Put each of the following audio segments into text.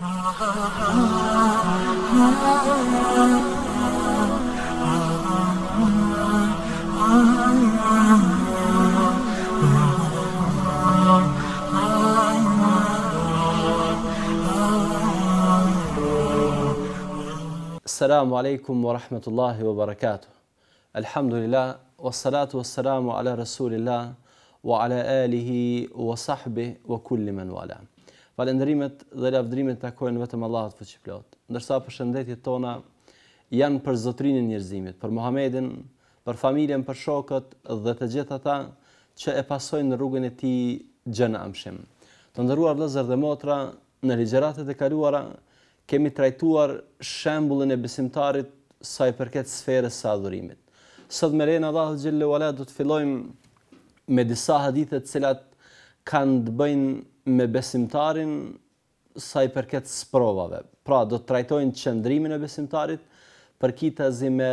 السلام عليكم ورحمة الله وبركاته الحمد لله والصلاة والسلام على رسول الله وعلى آله وصحبه وكل من والاه Falëndrimet dhe lavdrimet takojnë vetëm Allahut fuqiplot. Ndërsa përshëndetjet tona janë për Zotrin e njerëzimit, për Muhamedin, për familjen, për shokët dhe të gjithë ata që e pasojnë rrugën e tij xhenamshëm. Të nderuar vëllezër dhe motra, në ligjëratat e kaluara kemi trajtuar shembullin e besimtarit sa i përket sferës së adhurimit. Sot me lenin Allahu xhellahu ala do të fillojmë me disa hadithe të cilat kanë të bëjnë me besimtarin sa i përket sprovave. Pra, do të trajtojnë qëndrimin e besimtarit për kitazi me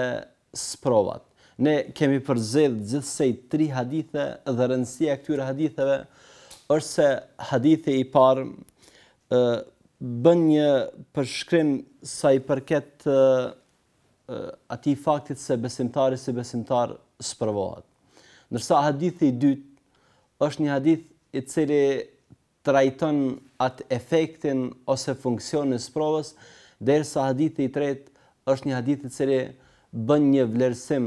sprovat. Ne kemi përzedhë gjithsej tri hadithe dhe rëndësia këtyre haditheve është se hadithi i parë bën një përshkrim sa i përket e, ati faktit se besimtari si besimtar sprovohat. Nërsa hadithi i dytë është një hadith i cili trajton atë efektin ose funksion në sprovës, derisa hadithi i tretë është një hadithi cili bën një vlerësim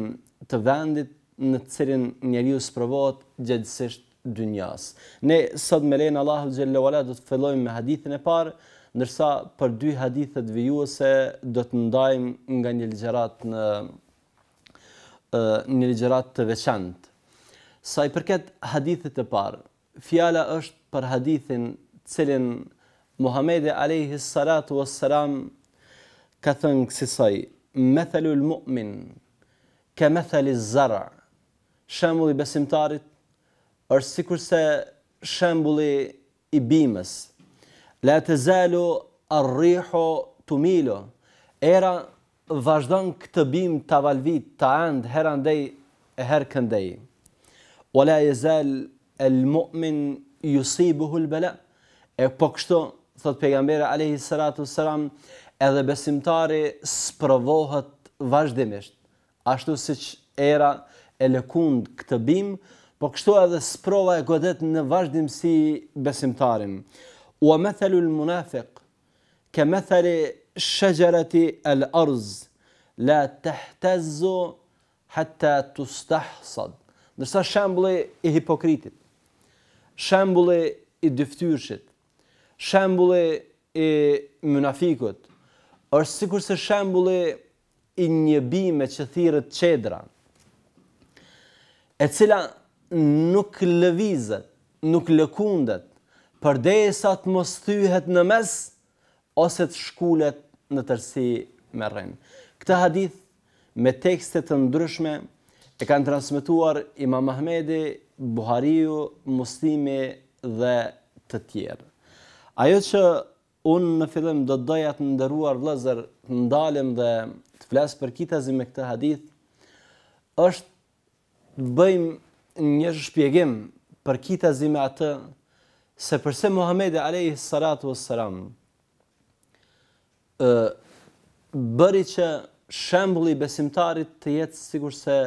të vendit në cërin njeri u sprovot gjedësisht dynjas. Ne sot me lejnë Allahu Gjellewala do të fillojmë me hadithin e parë, nërsa për dy hadithet vijuese do të ndajmë nga një ligjerat në një ligjerat të veçantë. Sa i përket hadithet e parë, fjala është për hadithin cilin Muhammedi alayhi salatu wassalam ka thënë se sai mathalu mu'min, kamathali az-zar' shembulli besimtarit është sikurse shembulli i bimës la tazalu ar-rihu tumilu era vazhdon këtë bim ta valvit ta and herandej e herkëndej wala yazal al-mu'min yusibuhu al-bala. E po kështu thot pejgamberi alayhi salatu wasalam, edhe besimtari sprovohet vazhdimisht, ashtu siç era e lëkund këtë bim, po kështu edhe sprova e godet në vazhdimsi besimtarin. Wa mathalu al-munafiq ka mathali shajarati al-arz la tahtazu hatta tustahsad. Nërsa shembulli i hipokritit, shembulli i dyftyrshit, shembulli i mënafikut, është sikur se shembulli i një bime që thirët qedra, e cila nuk lëvizet, nuk lëkundet, për e të mos thyhet në mes, ose të shkullet në tërsi me rrinë. Këtë hadith me tekstet të ndryshme, e kanë transmituar Imam Mahmedi, Buhariu, Muslimi dhe të tjerë. Ajo që unë në fillim do të doja të ndëruar vëllezër, të ndalem dhe të flas për kitazin me këtë hadith, është të bëjmë një shpjegim për kitazin me atë se përse Muhamedi alayhi salatu wassalam ë bëri që shembulli besimtarit të jetë se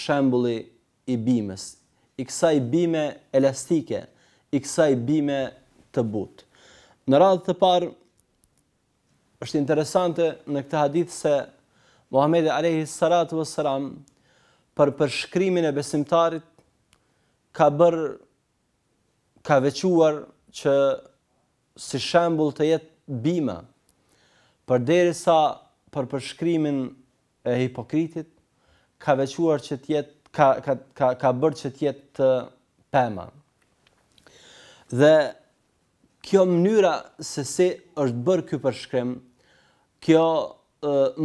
shembulli i bimës, i kësaj bime elastike, i kësaj bime të butë. Në radhë të parë, është interesante në këtë hadith se Muhammed Alehi Saratë vë Saram për përshkrymin e besimtarit ka bërë, ka vequar që si shembul të jetë bima për deri sa për përshkrymin e hipokritit ka vequar që të jetë ka ka ka ka bërë që të jetë pema. Dhe kjo mënyra se si është bërë ky përshkrim, kjo e,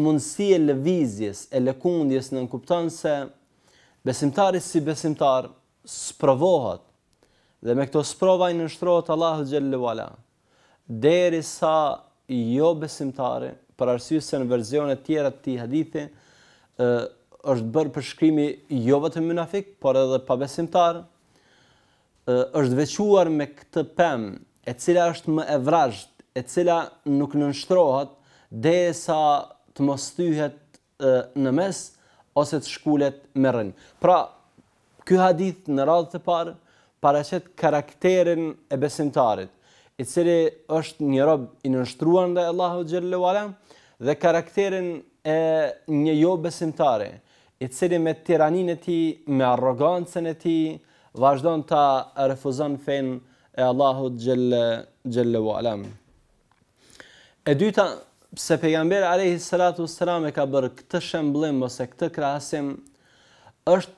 mundësi e lëvizjes, e lëkundjes në kupton se besimtari si besimtar sprovohet dhe me këto sprova i nështrohet Allahu xhallahu ala. Deri sa jo besimtari për arsye se në verzionet tjera të këtij hadithi, ë është bërë përshkrimi jo vetëm munafik, por edhe pabesimtar. është veçuar me këtë pem, e cila është më e vrazhët, e cila nuk e derisa të mos thyhet në mes ose të shkulet me rënjë. Pra, ky hadith në radhë të parë paraqet karakterin e besimtarit, i cili është një rob i nënshtruar ndaj Allahut xhallahu dhe karakterin e një jo besimtare i cili me tiranin e ti, me arrogancën e ti, vazhdon ta refuzon fen e Allahut gjellë, gjellë u alam. E dyta, se pejgamber Alehi Salatu Sëram e ka bërë këtë shemblim ose këtë krasim, është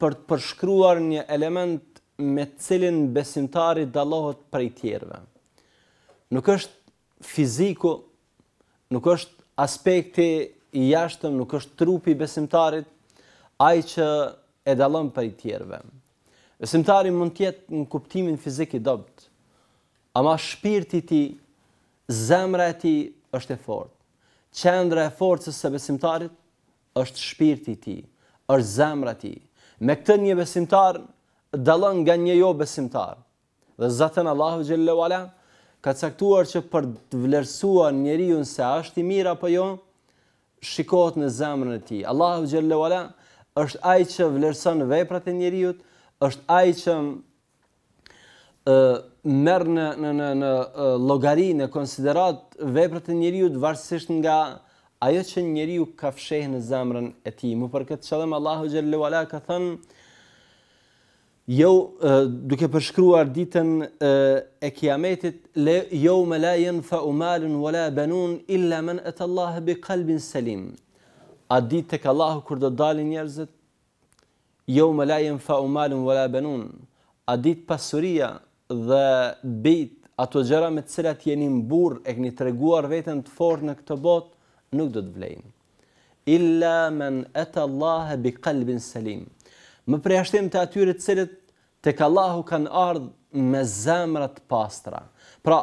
për të përshkruar një element me cilin besimtari dalohet prej tjerve. Nuk është fiziku, nuk është aspekti i jashtëm, nuk është trupi besimtarit, ai që e dallon prej të tjerëve. Besimtari mund të jetë në kuptimin fizik i dobët, ama shpirti i ti, tij, zemra e tij është e fortë. Qendra e forcës së besimtarit është shpirti i ti, tij, është zemra e tij. Me këtë një besimtar dallon nga një jo besimtar. Dhe Zotën Allahu xhallahu ala ka caktuar që për të vlerësuar njeriu se është i mirë apo jo, shikohet në zemrën e tij. Allahu xhallahu ala është ai që vlerëson veprat e njeriu, është ai që ë merr në në në në llogari në konsiderat veprat e njeriu varësisht nga ajo që njeriu ka fshehë në zemrën e tij. Më për këtë çellem Allahu xhallahu ala ka thënë Jo duke përshkruar ditën e Kiametit, le yawma la yanfa'u malun wala banun illa man ata Allah bi qalbin salim a ditë tek Allahu kur do dalin njerëzit? Jo më lajën fa umalën vë labenun. A ditë pasuria dhe bitë ato gjera me cilat jeni burë, e këni treguar vetën të forë në këtë botë, nuk do të vlejnë. Illa men etë Allahe bi kalbin selim. Më preashtim të atyre cilat tek Allahu kanë ardhë me zemrat pastra. Pra,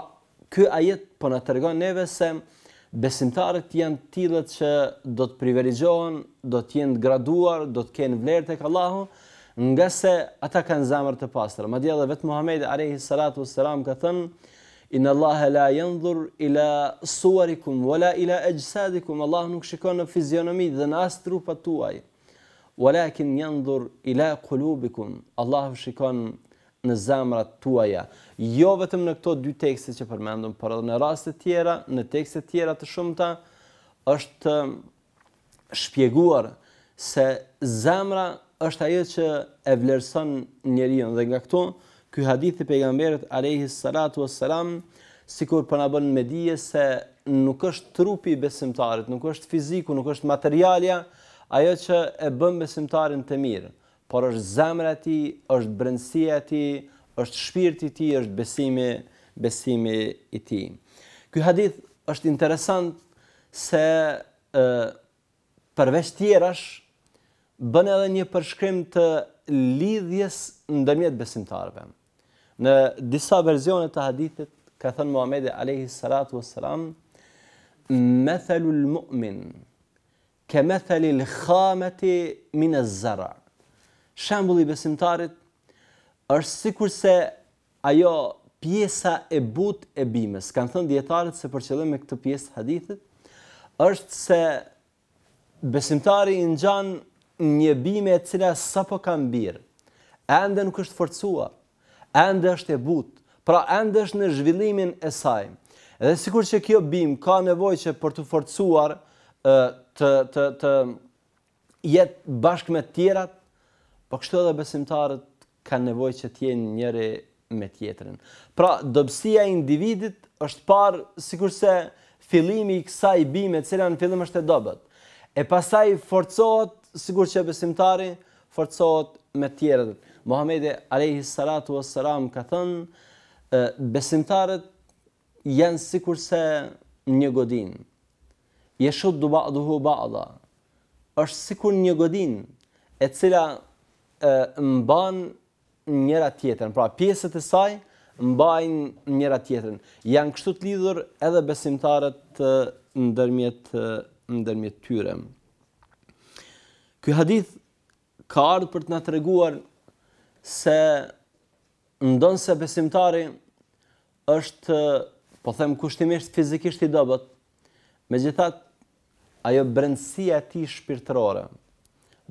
kë ajet për po në tërgon neve se mështë, besimtarët janë të tillët që do të privilegjohen, do të jenë graduar, do të kenë vlerë tek Allahu, nga se ata kanë zemër të pastër. Madje edhe vetë Muhamedi alayhi salatu wassalam ka thënë Inna Allaha la yanzur ila suwarikum wala ila ajsadikum Allah nuk shikon në fizionomi dhe në as trupat tuaj. Walakin yanzur ila qulubikum Allah shikon në zemrat tuaja. Jo vetëm në këto dy tekste që përmendëm, por edhe në raste tjera, në tekste tjera të shumta është um, shpjeguar se zemra është ajo që e vlerëson njeriu dhe nga këtu ky hadith i pejgamberit alayhi salatu wassalam sikur po na bën me dije se nuk është trupi i besimtarit, nuk është fiziku, nuk është materialja ajo që e bën besimtarin të mirë por është zemra është brëndësia e tij, është shpirti i tij, është besimi, besimi i tij. Ky hadith është interesant se ë për vestierash bën edhe një përshkrim të lidhjes ndërmjet besimtarëve. Në disa versione të hadithit ka thënë Muhamedi alayhi salatu wassalam mathalul mu'min kemathalil khamati min az-zar'a shembuli besimtarit është sikur se ajo pjesa e but e bimës, kanë thënë djetarët se për përqëllim me këtë pjesë hadithit, është se besimtari në gjanë një bime e cila sa po kam birë, ende nuk është forcua, ende është e but, pra ende është në zhvillimin e saj. Edhe sikur që kjo bim ka nevoj që për të forcuar të, të, të jetë bashkë me tjerat, Po kështu edhe besimtarët kanë nevojë që të jenë njëri me tjetrin. Pra, dobësia e individit është parë sikurse fillimi i kësaj bime, e cila në fillim është e dobët. E pastaj forcohet sikur që besimtari forcohet me tjerët. Muhamedi alayhi salatu wassalam ka thënë, besimtarët janë sikurse një godinë. Yeshud ba'duhu ba'da. Është sikur një godinë e cila mban njëra tjetrën, pra pjesët e saj mbajnë njëra tjetrën. Janë kështu të lidhur edhe besimtarët ndërmjet ndërmjet tyre. Ky hadith ka ardhur për të na treguar se ndonse besimtari është, po them kushtimisht fizikisht i dobët, megjithatë ajo brendësia e tij shpirtërore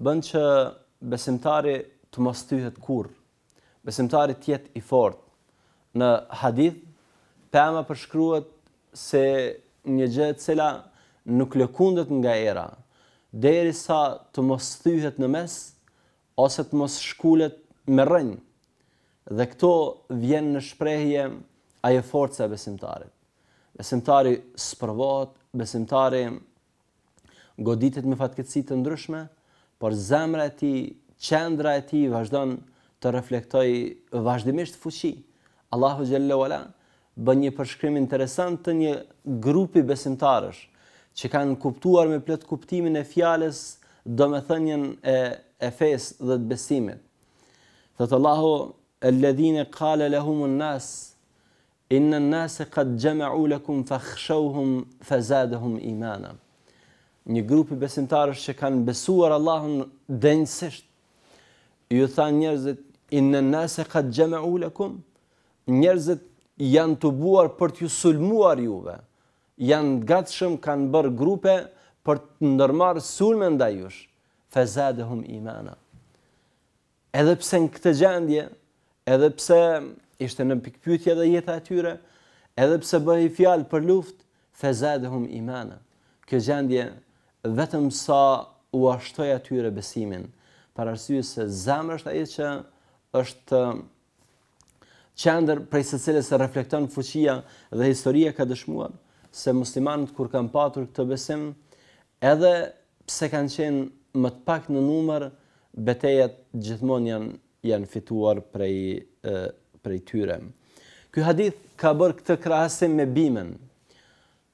bën që besimtari të mos thyhet kurr. Besimtari të jetë i fortë. Në hadith pema përshkruhet se një gjë e cila nuk lëkundet nga era, derisa të mos thyhet në mes ose të mos shkulet me rrënjë. Dhe këto vjen në shprehje ajo forca e besimtarit. Besimtari sprovohet, besimtari goditet me fatkeqësi të ndryshme, por zemra e tij, qendra e tij vazhdon të reflektojë vazhdimisht fuqi. Allahu xhallahu ala bën një përshkrim interesant të një grupi besimtarësh që kanë kuptuar me plot kuptimin e fjalës domethënien e e fesë dhe të besimit. Thetë Allahu alladhina qala lahumun nas inna an-nas qad jama'u lakum fakhshawhum fazadahum imanan një grupi besimtarësh që kanë besuar Allahun denjësisht. Ju thanë njerëzit, inë në nëse ka të u lëkum, njerëzit janë të buar për të ju sulmuar juve, janë gatshëm kanë bërë grupe për të ndërmarë sulme nda jush, fezade hum imana. Edhe pse në këtë gjendje, edhe pse ishte në pikpytje dhe jetë atyre, edhe pse bëhe i fjalë për luft, fezade hum imana. Kjo gjendje vetëm sa u ashtoj atyre besimin, për arsye se zemrë është aje që është um, qender prej se cilës se reflekton fuqia dhe historie ka dëshmuar, se muslimanët kur kanë patur këtë besim, edhe pse kanë qenë më të pak në numër, betejet gjithmon janë, janë fituar prej, e, prej tyre. Ky hadith ka bërë këtë krahasim me bimen,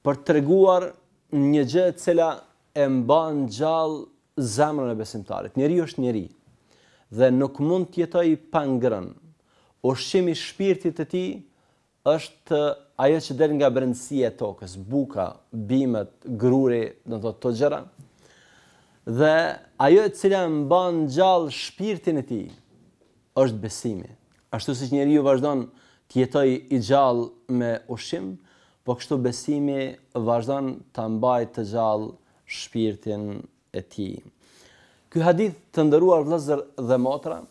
për të reguar një gjë cila e mba në gjallë zemrën e besimtarit. Njeri është njeri dhe nuk mund tjetoj pa ngrën. Ushqimi shpirtit e ti është ajo që del nga brendësia e tokës, buka, bimët, gruri, do të thotë to gjëra. Dhe ajo e cila mban gjallë shpirtin e tij është besimi. Ashtu siç njeriu vazhdon të jetojë i gjallë me ushqim, po kështu besimi vazhdon ta mbajë të gjallë shpirtin e ti. Ky hadith të ndëruar vlëzër dhe motra,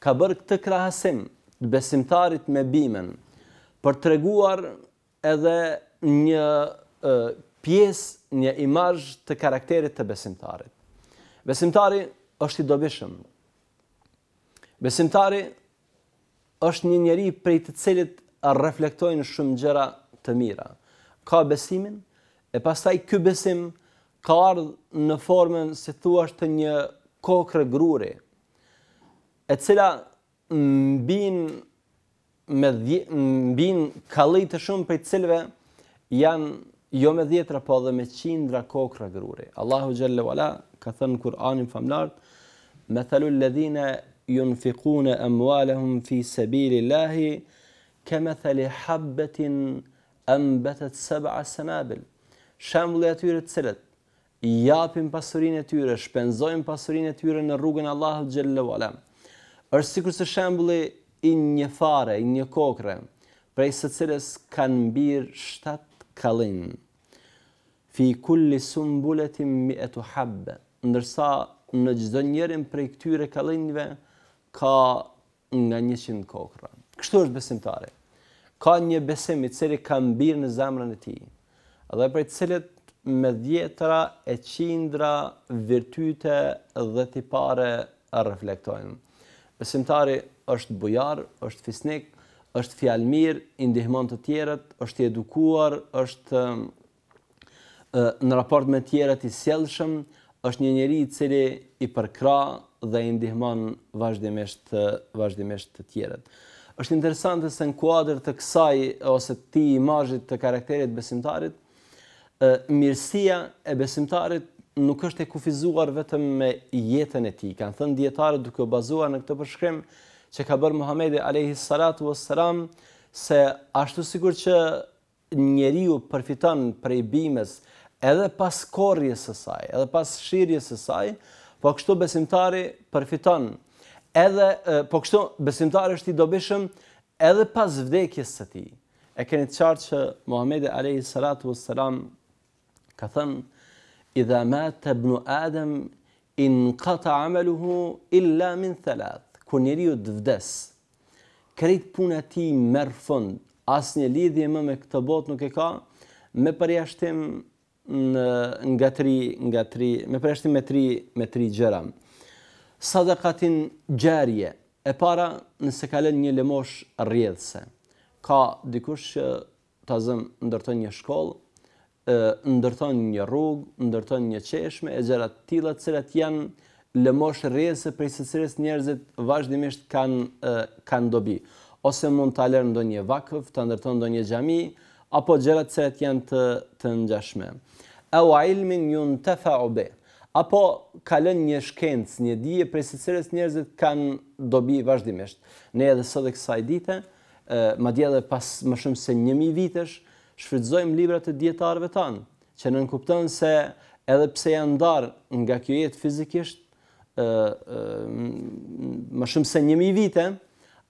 ka bërë këtë krahasim të besimtarit me bimen, për të reguar edhe një pjesë, një imajsh të karakterit të besimtarit. Besimtari është i dobishëm. Besimtari është një njeri prej të cilit reflektojnë shumë gjera të mira. Ka besimin, e pastaj kë besim ka ardhë në formën se thuash të një kokre gruri, e cila mbin, me mbin kalit të shumë për cilve janë jo me djetra, po dhe me qindra kokre gruri. Allahu Gjelle Vala ka thënë në Kur'anin famlartë, me thalu lëdhina jun fikune e fi sebili lahi, me thali habbetin e mbetet seba asenabil. Shemblë e tyre të cilët, i japim pasurin e tyre, shpenzojmë pasurin e tyre në rrugën Allahu Gjellu Alem. Êshtë sikur së shembuli i një fare, i një kokre, prej së cilës kanë birë shtatë kalinë. Fi kulli sumë buletim mi e tu habbe, ndërsa në gjithë njerën prej këtyre kalinjve ka nga një qindë kokra. Kështu është besimtare. Ka një besim i cili kanë birë në zemrën e ti, edhe prej cilët me djetra e qindra virtyte dhe tipare reflektojnë. Besimtari është bujar, është fisnik, është fjalmir, indihmon të tjeret, është edukuar, është um, në raport me tjeret i sjellshëm, është një njeri cili i përkra dhe indihmon vazhdimisht, vazhdimisht të tjeret. është interesante se në kuadrë të kësaj ose ti imazhit të karakterit besimtarit, mirësia e besimtarit nuk është e kufizuar vetëm me jetën e tij. Kan thënë dietarët duke u bazuar në këtë përshkrim që ka bërë Muhamedi alayhi salatu wassalam se ashtu sikur që njeriu përfiton prej bimës edhe pas korrjes së saj, edhe pas shirjes së saj, po kështu besimtari përfiton edhe po kështu besimtari është i dobishëm edhe pas vdekjes së tij. E keni të qartë që Muhamedi alayhi salatu wassalam ka thënë, idha ma të bënu Adem, in kata ameluhu illa min thalath, ku njeri ju të vdes, puna ti merr fund, asë një lidhje më me këtë bot nuk e ka, me përjashtim në, ngatri me përjashtim me tri, me tri gjera. Sadakatin gjerje, e para nëse kalen një lemosh rjedhse, ka dikush që të azëm ndërton një shkollë, ndërton një rrugë, ndërton një çeshme e gjëra të tilla të cilat janë lëmosh rrese për së cilës njerëzit vazhdimisht kanë kanë dobi ose mund ta lër ndonjë vakf, ta ndërton ndonjë xhami apo gjëra të cilat janë të të ngjashme. Au ilmin yuntafa'u bi apo ka lënë një shkencë, një dije për së cilës njerëzit kanë dobi vazhdimisht. Ne edhe sot e kësaj dite, madje edhe pas më shumë se 1000 vitesh, shfrytëzojmë librat e dietarëve tanë, që nënkupton se edhe pse janë ndarë nga kjo jetë fizikisht, ë më shumë se 1000 vite,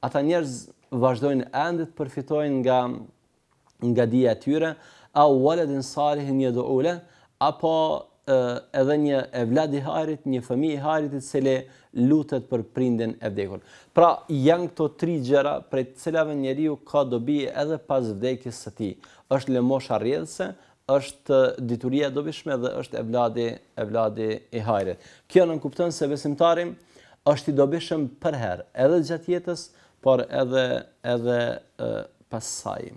ata njerëz vazhdojnë ende të përfitojnë nga nga dia e tyre, au waladin salihin yad'u le apo edhe një evlad i harit, një fëmijë i harit i cili lutet për prindin e vdekur. Pra janë këto tri gjëra prej të cilave njeriu ka dobi edhe pas vdekjes së tij. Është lëmosha rrjedhëse, është dituria e dobishme dhe është evladi evladi i harit. Kjo nën se besimtari është i dobishëm për herë, edhe gjatë jetës, por edhe edhe pas saj.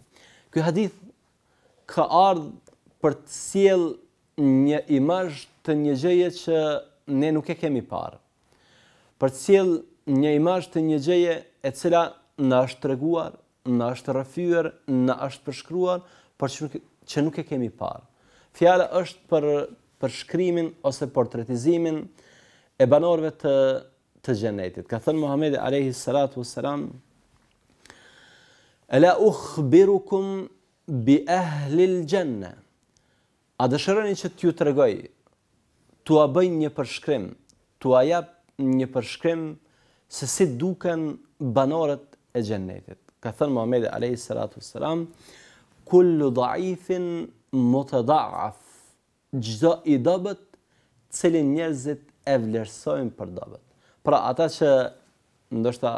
Ky hadith ka ardhur për të sjellë një imazh të një gjëje që ne nuk e kemi parë. Për të cilë një imazh të një gjëje e cila në është të reguar, në është të rëfyër, në është përshkruar, për që nuk, që nuk e kemi parë. Fjala është për përshkrimin ose ose portretizimin e banorëve të të xhenetit. Ka thënë Muhamedi alayhi salatu Salam, "Ela ukhbirukum bi ahli al-janna." A dëshëroni që t'ju të regoj, t'u a bëj një përshkrim, t'u a jap një përshkrim se si duken banorët e gjennetit. Ka thënë Muhammed a.s. Salatu kullu dhaifin më të daaf, gjdo i dobet, cilin njerëzit e vlerësojnë për dobet. Pra ata që ndoshta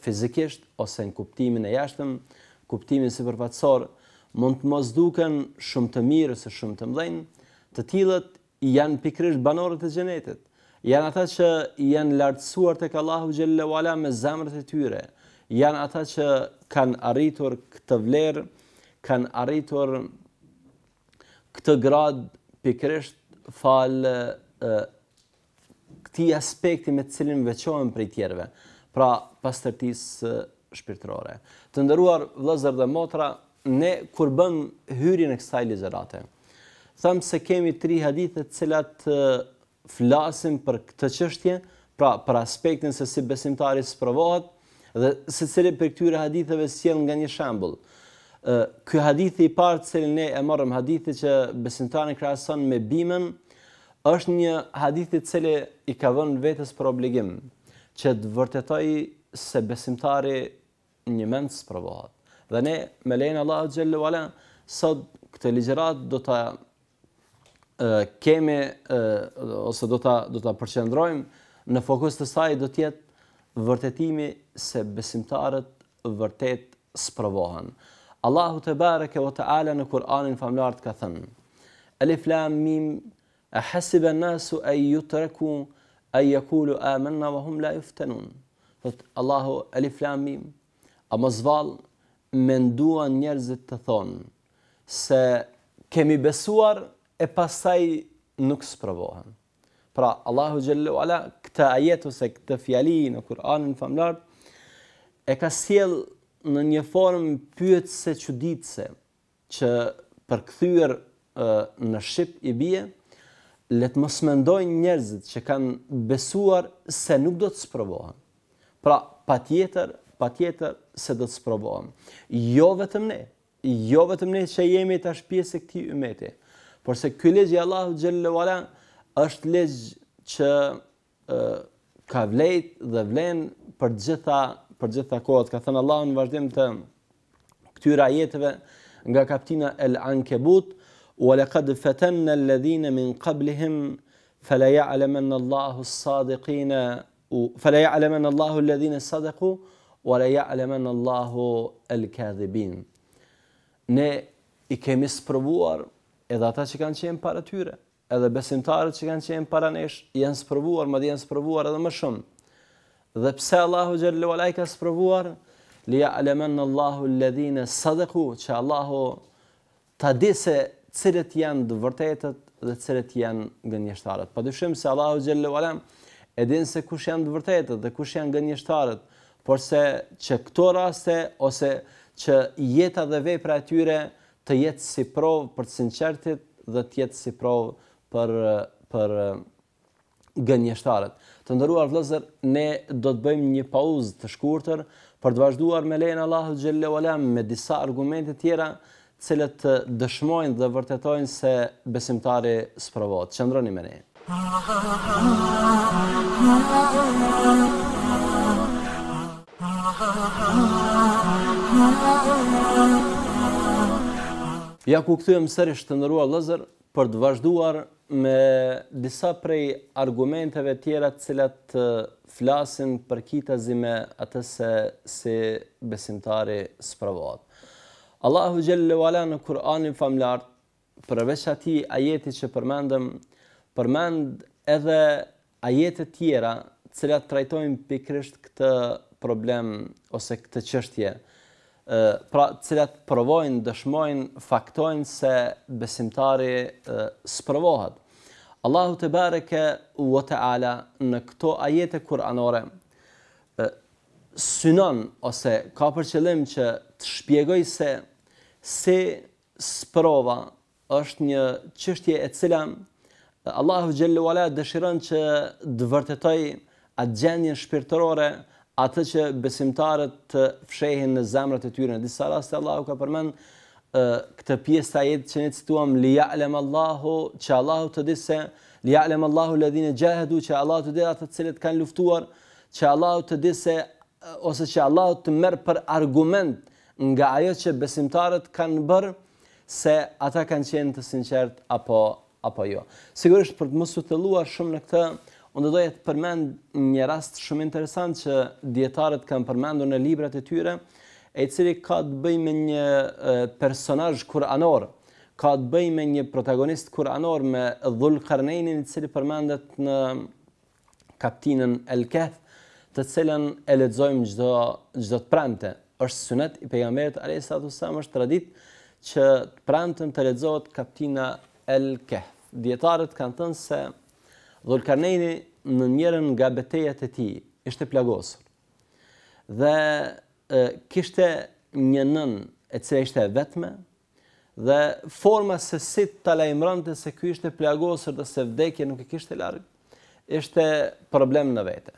fizikisht ose në kuptimin e jashtëm, kuptimin si përfatsorë, mund të mos duken shumë të mirë ose shumë të mëdhenj, të tillët janë pikërisht banorët e xhenetit. Janë ata që janë lartësuar tek Allahu xhallahu ala me zemrat e tyre. Janë ata që kanë arritur këtë vlerë, kanë arritur këtë grad pikërisht fal këtij aspekti me të cilin veçohen prej tjerëve. Pra, pastërtisë shpirtërore. Të ndëruar vëllezër dhe motra, ne kur bëm hyrjen e kësaj ligjerate, thamë se kemi tri hadithet cilat flasim për këtë qështje, pra për aspektin se si besimtari së dhe se cilë për këtyre haditheve sjell nga një shambull. Ky hadithi i partë cilë ne e mërëm hadithi që besimtari krahason me bimen, është një hadithi cili i ka vënë vetës për obligim, që të vërtetojë se besimtari një mend së Dhe ne me lejnë Allah të gjellë u ala, sot këtë ligjerat do të kemi, ose do të, do të përqendrojmë, në fokus të saj do tjetë vërtetimi se besimtarët vërtet së provohen. Allahu të barëke o të ala në Kur'anin famlart ka thënë, Alif Lam Mim, a hasibën nasu e ju të reku, a i hum la juftenun. Thëtë Allahu Elif Lam Mim, a më zvalë, menduan njerëzit të thonë se kemi besuar e pasaj nuk së provohen. Pra, Allahu Gjellu Ala, këta ajetu se këta fjali në Kur'anin famlar, e ka siel në një form pyet se që ditë se që për këthyër në Shqip i bje, letë mos mendojnë njerëzit që kanë besuar se nuk do të së provohen. Pra, pa tjetër, pa tjetër se do të sprovohem. Jo vetëm ne, jo vetëm ne që jemi të shpjesë e këti ymeti, por se këj legjë Allahu Gjellewala është legjë që ka vlejt dhe vlen për gjitha, për gjitha kohët. Ka thënë Allahu në vazhdim të këtyra jetëve nga kaptina El Ankebut, u alekad fëten në ledhine min kablihim, Fëleja alemen Allahu sadiqine, Fëleja alemen Allahu alladhina sadiqu, wa la ya'lamu Allahu al-kadhibin. Ne i kemi sprovuar edhe ata që kanë qenë para tyre, edhe besimtarët që kanë qenë para nesh, janë sprovuar, madje janë sprovuar edhe më shumë. Dhe pse Allahu xhallahu ala ka sprovuar? Li ya'lamu Allahu alladhina sadaku, që Allahu ta di se cilët janë të vërtetët dhe cilët janë gënjeshtarët. Padyshim se Allahu xhallahu ala edhe se kush janë të vërtetët dhe kush janë gënjeshtarët por se që këto raste, ose që jeta dhe vej e tyre të jetë si provë për të sinqertit dhe të jetë si provë për, për gënjështarët. Të ndëruar të lëzër, ne do të bëjmë një pauzë të shkurëtër, për të vazhduar me lejnë Allahu Gjellë Olem me disa argumentit tjera, cilët të dëshmojnë dhe vërtetojnë se besimtari së provotë. Qëndroni me ne. Ja ku këtë sërish të nërua lëzër për të vazhduar me disa prej argumenteve tjera të cilat të flasin për kita zime atëse si besimtari së pravot. Allahu Gjellë Levala në Kur'anin famlart përveç ati ajeti që përmendëm përmend edhe ajetet tjera cilat trajtojnë pikrisht këtë problem ose këtë çështje. ë pra, cilat provojnë, dëshmojnë, faktojnë se besimtari sprovohet. Allahu te bareke u teala në këto ajete kuranore synon ose ka për qëllim që të shpjegoj se si sprova është një çështje e cila Allahu xhallahu ala dëshiron që të vërtetoj atë gjendjen shpirtërore atë që besimtarët të fshehin në zemrat e tyre. Në disa raste Allahu ka përmend këtë pjesë të ajetit që ne cituam li ya'lam Allahu, që Allahu të di se li ya'lam Allahu alladhina jahadu, që Allahu të di atë të cilët kanë luftuar, që Allahu të di se ose që Allahu të merr për argument nga ajo që besimtarët kanë bërë se ata kanë qenë të sinqert apo apo jo. Sigurisht për të mos u thelluar shumë në këtë Unë do të përmend një rast shumë interesant që dietarët kanë përmendur në librat e tyre, e cili ka të bëjë me një personazh kuranor, ka të bëjë me një protagonist kuranor me Dhulqarnainin i cili përmendet në kapitullin El-Kahf, të cilën e lexojmë çdo çdo të prante. Është sunet i pejgamberit alayhisallatu samë, është tradit që të të lexohet kapitina El-Kahf. Dietarët kanë thënë se Dhulkarneni në njërën nga betejat e ti, ishte plagosur. Dhe kishte një nën e cë e ishte vetme, dhe forma se si të të se kjo ishte plagosur dhe se vdekje nuk e kishte largë, ishte problem në vete.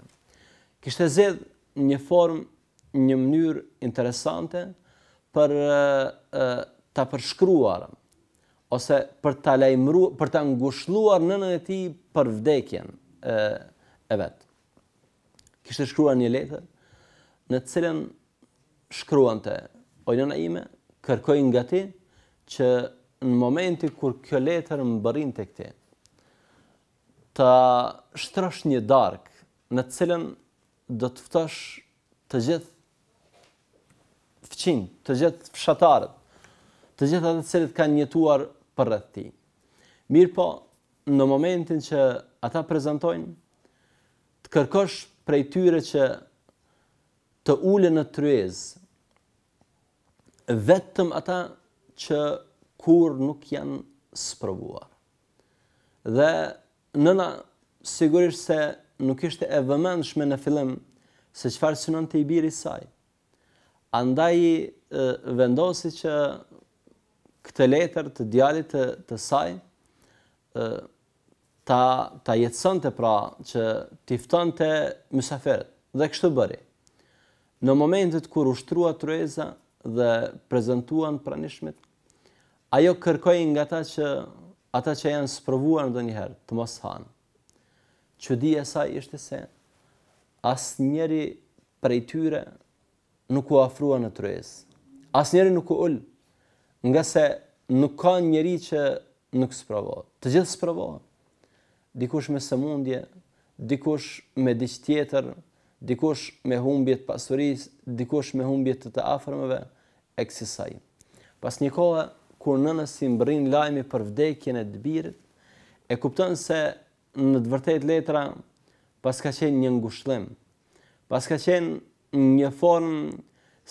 Kishte zedh një form, një mënyrë interesante për të përshkruarëm ose për ta lajmëruar, për ta ngushëlluar nënën e tij për vdekjen e, e vet. Kishte shkruar një letër në të cilën shkruante o nëna ime, kërkoi nga ti që në momentin kur kjo letër mbërrin tek ti, ta shtrosh një dark në të cilën do të ftosh të gjithë fëqin, të gjithë fshatarët, të gjithë atë të cilët kanë njëtuar për rreth ti. Mirë po, në momentin që ata prezentojnë, të kërkosh prej tyre që të ule në tryezë, vetëm ata që kur nuk janë sprovuar. Dhe nëna sigurisht se nuk ishte e vëmendshme në fillim se çfarë të i biri i saj. Andaj vendosi që këtë letër të djalit të, të saj ë ta ta jetësonte pra që t'i ftonte mysafirët dhe kështu bëri. Në momentet kur ushtrua Trueza dhe prezantuan pranishmit, ajo kërkoi nga ata që ata që janë sprovuar ndonjëherë të mos hanë. Çudia e saj ishte se asnjëri prej tyre nuk u afrua në Trueza. Asnjëri nuk u ul nga se nuk ka njëri që nuk sprovohet. Të gjithë sprovohet. Dikush me sëmundje, dikush me diqë tjetër, dikush me humbjet pasuris, dikush me humbjet të të afrmëve, e kësisaj. Pas një kohë, kur nësi si mbrin lajmi për vdekjen e dëbirit, e kuptën se në të vërtet letra, pas ka qenë një ngushlem, pas ka qenë një formë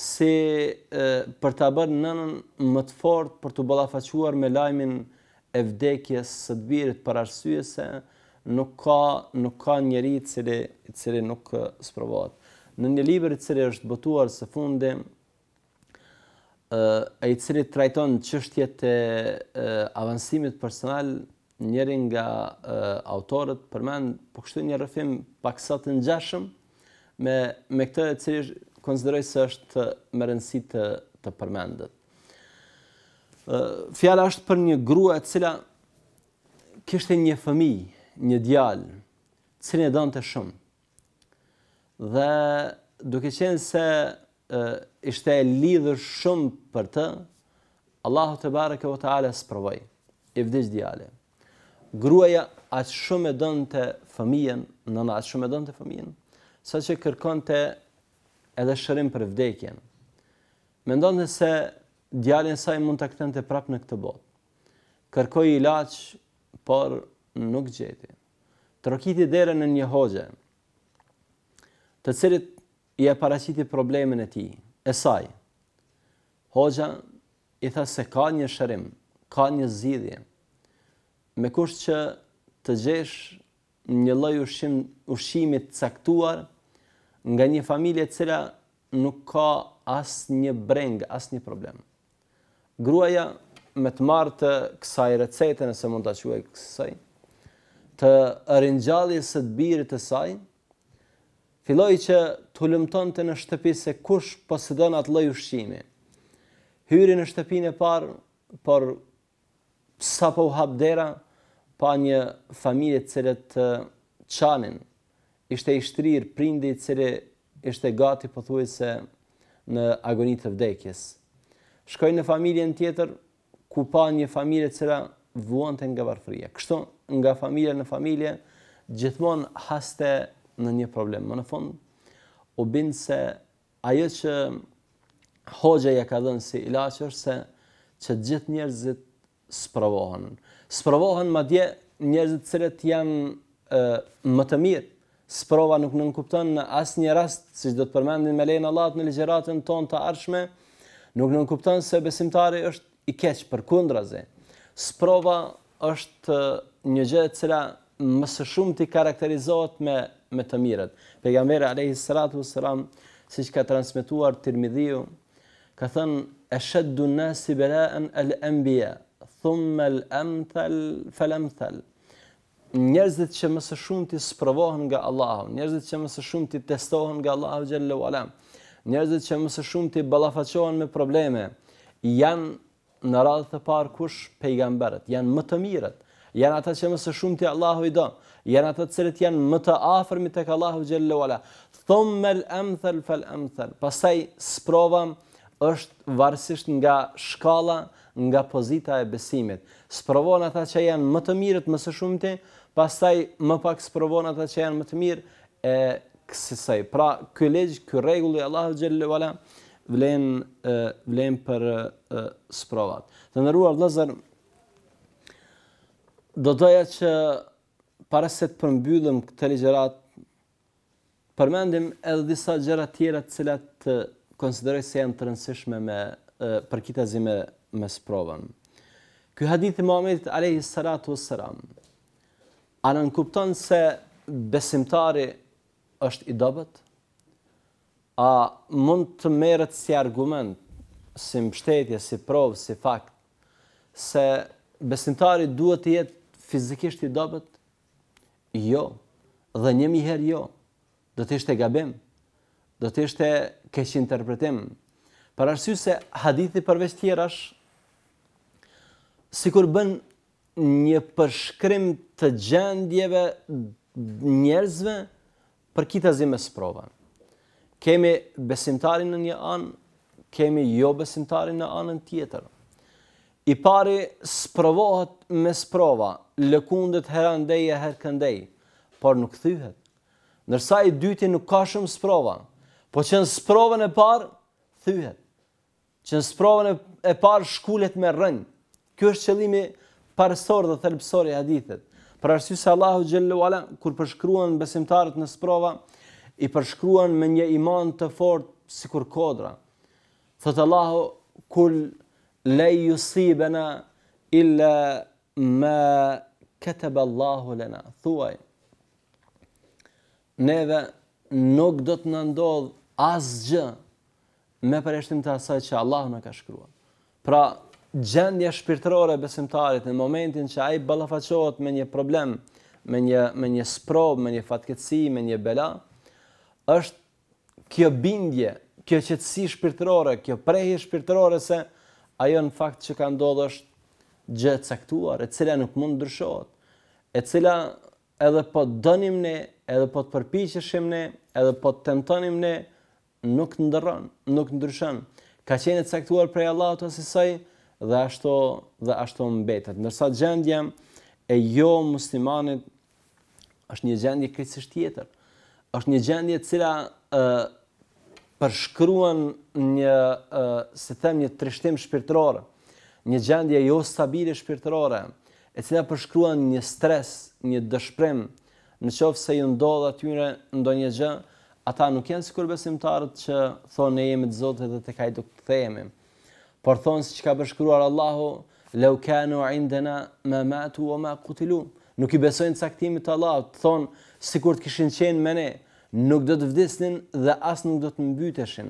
se e, për të bërë nënën më të fort për të balafaquar me lajmin e vdekjes së të birit për arsye se nuk ka nuk ka njerëz i cili cili nuk sprovohet. Në një libër që cili është botuar së fundi e i cili trajton çështjet e, e avancimit personal njëri nga e, autorët përmend po kështu një rrëfim paksa të ngjashëm me me këtë e cili konsideroj se është me rëndësi të, të përmendet. Fjala është për një grua e cila kishte një fëmijë, një djalë, që e donë të shumë. Dhe duke qenë se e, ishte e lidhër shumë për të, Allahu të barë këvo të ale së provoj, i vdish djale. Gruaja atë shumë e donë të nëna atë shumë e donë të saqë sa që kërkon të edhe shërim për vdekjen. Mendon dhe se djallin saj mund të këtën të prapë në këtë botë. Kërkoj i laqë, por nuk gjeti. Trokiti dere në një hoxë, të cilit i e paraciti problemin e ti, e saj. Hoxëa i tha se ka një shërim, ka një zidhje, me kusht që të gjesh një loj ushqim, ushqimit caktuar, nga një familje cila nuk ka asë një breng, asë një problem. Gruaja me të marë të kësaj recete nëse mund të quaj kësaj, të rinjalli së të birit të saj, filloj që të lëmton të në shtëpi se kush posidon atë loj ushqimi. Hyri në shtëpin e parë, por sa po hapdera, pa një familje cilët të qanin, ishte i shtrirë prindi i ishte gati pothuajse në agonit të vdekjes. Shkoj në familjen tjetër ku pa një familje e vuante nga varfëria. Kështu nga familje në familje gjithmonë haste në një problem. Më në fund u bindë se ajo që hoxha ja ka dhënë si ilaç se që gjithë njerëzit sprovohen. Sprovohen madje njerëzit që janë e, më të mirë, sprova nuk nënkupton në asnjë rast, siç do të përmendin me lejnë e Allahut në ligjëratën tonë të ardhshme, nuk nënkupton se besimtari është i keq përkundraze. Sprova është uh, një gjë që cila më së shumti karakterizohet me me të mirët. Pejgamberi alayhi salatu si siç ka transmetuar Tirmidhiu ka thënë ashaddu an-nasi bala'an al-anbiya thumma al-amthal falamthal njerëzit që më së shumti sprovohen nga Allahu, njerëzit që më së shumti testohen nga Allahu xhallahu ala. Njerëzit që më së shumti ballafaqohen me probleme janë në radhë të parë kush pejgamberët, janë më të mirët, janë ata që më së shumti Allahu i do, janë ata të cilët janë më të të tek Allahu xhallahu ala. Thumma al-amthal fal-amthal. Pastaj sprova është varsisht nga shkalla nga pozita e besimit. Sprovon ata që janë më të mirët më së shumti, pastaj më pak sprovon ata që janë më të mirë e kësaj. Pra, ky ligj, ky rregull i Allahut xhallahu ala vlen vlen për sprovat. Të nderuar vëllezër, do doja që para se të përmbyllim këtë ligjërat përmendim edhe disa gjëra tjera të cilat konsideroj se janë të rëndësishme me përkitazim me sprovën. Ky hadith i Muhamedit alayhi salatu wassalam A në në kuptonë se besimtari është i dobet? A mund të merët si argument, si mështetje, si provë, si fakt, se besimtari duhet të jetë fizikisht i dobet? Jo, dhe njëmi herë jo. Do të ishte gabim, do të ishte keqë interpretim. Për arsyu se hadithi përveç tjera është, si kur bën një përshkrim të gjendjeve njerëzve për kitazim me sprova. Kemi besimtarin në një anë, kemi jo besimtarin në anën tjetër. I pari sprovohet me sprova, lëkundet herandej e herkëndej, por nuk thyhet. Nërsa i dyti nuk ka shumë sprova, po që në sprovën e parë, thyhet. Që në sprovën e parë shkullet me rënjë. Kjo është qëlimi nështë parësor dhe thelbësor i hadithet. Për se Allahu xhallahu Ala, kur përshkruan besimtarët në sprova, i përshkruan me një iman të fort si kur kodra. Thëtë Allahu, kul la sibena illa me këtëbë Allahu lena. Thuaj, neve nuk do të nëndodhë asgjë me përreshtim të asaj që Allahu në ka shkruan. Pra, gjendja shpirtërore besimtarit në momentin që ai ballafaqohet me një problem, me një me një sprov, me një fatkeqësi, me një bela, është kjo bindje, kjo qetësi shpirtërore, kjo prehje shpirtërore se ajo në fakt që ka ndodhur është gjë e caktuar, e cila nuk mund ndryshohet, e cila edhe po dënim ne, edhe po të përpiqeshim ne, edhe po të tentonim ne, nuk ndërron, nuk ndryshon. Ka qenë e caktuar prej Allahut asaj, dhe ashtu dhe ashtu mbetet. Ndërsa gjendja e jo muslimanit është një gjendje krejtësisht tjetër. Është një gjendje e cila ë përshkruan një, se them, një trishtim shpirtërore, një gjendje jo stabile shpirtërore, e cila përshkruan një stres, një dëshpërim, në qofë se ju ndodhë atyre ndonjë gjë, ata nuk jenë si besimtarët që thonë e jemi të Zotit dhe të ai do këthejemi por thonë si që ka përshkruar Allahu, leu kanu indena ma matu o ma kutilu. Nuk i besojnë caktimit Allahu, Allahut, thonë si kur të kishin qenë mene, nuk do të vdisnin dhe as nuk do të mbyteshin.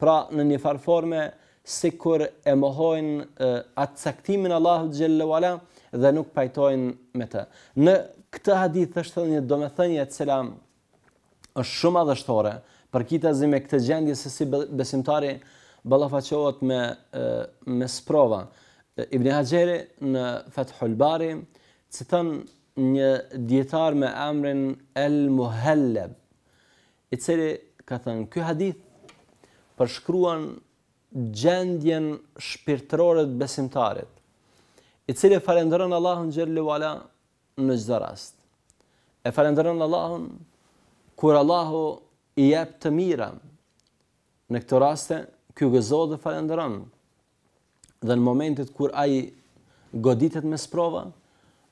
Pra në një farforme, si kur e mohojnë atë caktimin Allahu xhallahu gjellewala dhe nuk pajtojnë me të. Në këtë hadith është thënë një domethënje cila është shumë adhështore, për kitazim me këtë gjendje se si besimtari, balafaqohet me me sprova Ibn Hajeri në Fethul Bari citën një djetar me amrin El Muhelleb i cili ka thënë kjo hadith përshkruan gjendjen shpirtërore të besimtarit i cili falenderon Allahun xherli wala në gjithë rast e falenderon Allahun kur Allahu i jep të mira, në këtë rast Ky gëzohet dhe falenderon. Dhe në momentet kur ai goditet me sprova,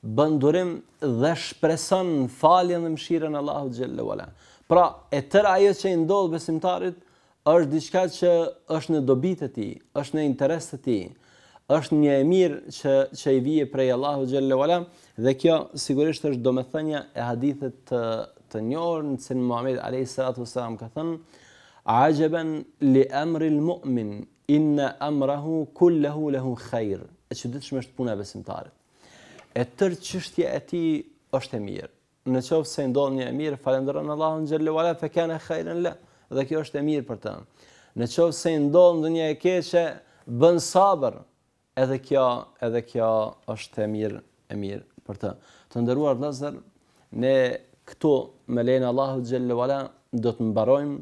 bën durim dhe shpreson faljen dhe mëshirën Allahut xhallahu ala. Pra, e tëra ajo që i ndodh besimtarit është diçka që është në dobitë e tij, është në interes të tij është një e mirë që që i vije prej Allahu xhallahu ala dhe kjo sigurisht është domethënia e hadithe të të njohur në Muhammed alayhi salatu wasalam ka thënë Ajeben li emri l'mu'min, inna emrahu kullahu lehun khair. E që ditë është puna besimtarit. E tërë qështja e ti është e mirë. Në qovë se ndonë një e mirë, falendërën Allahun gjellu ala, fe kene khajrën le, dhe kjo është e mirë për të në. Në qovë se ndonë në një e keqe, bën sabër, edhe kjo, edhe kjo është e mirë, e mirë për të Të ndëruar nëzër, ne këtu me lejnë Allahut gjellu ala, do të mbarojmë,